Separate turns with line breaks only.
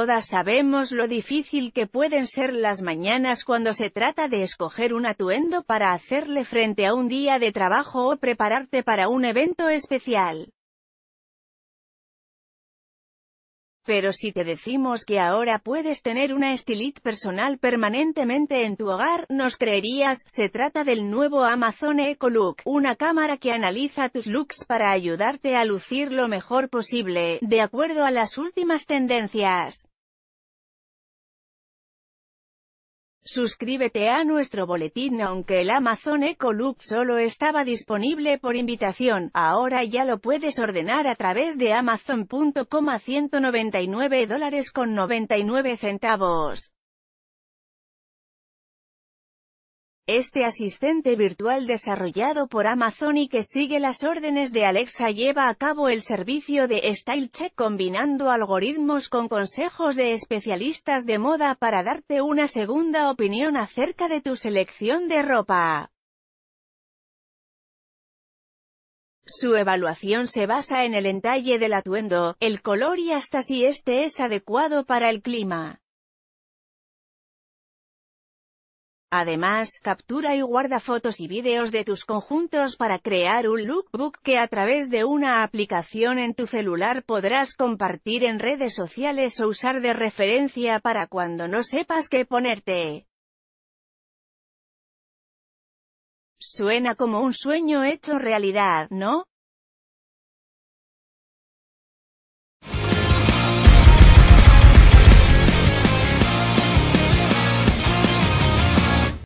Todas sabemos lo difícil que pueden ser las mañanas cuando se trata de escoger un atuendo para hacerle frente a un día de trabajo o prepararte para un evento especial. Pero si te decimos que ahora puedes tener una estilit personal permanentemente en tu hogar, nos creerías, se trata del nuevo Amazon Eco Look, una cámara que analiza tus looks para ayudarte a lucir lo mejor posible, de acuerdo a las últimas tendencias. Suscríbete a nuestro boletín aunque el Amazon Ecolux solo estaba disponible por invitación, ahora ya lo puedes ordenar a través de amazon.com a 199 dólares con 99 centavos. Este asistente virtual desarrollado por Amazon y que sigue las órdenes de Alexa lleva a cabo el servicio de Style Check combinando algoritmos con consejos de especialistas de moda para darte una segunda opinión acerca de tu selección de ropa. Su evaluación se basa en el entalle del atuendo, el color y hasta si este es adecuado para el clima. Además, captura y guarda fotos y vídeos de tus conjuntos para crear un lookbook que a través de una aplicación en tu celular podrás compartir en redes sociales o usar de referencia para cuando no sepas qué ponerte. Suena como un sueño hecho realidad, ¿no?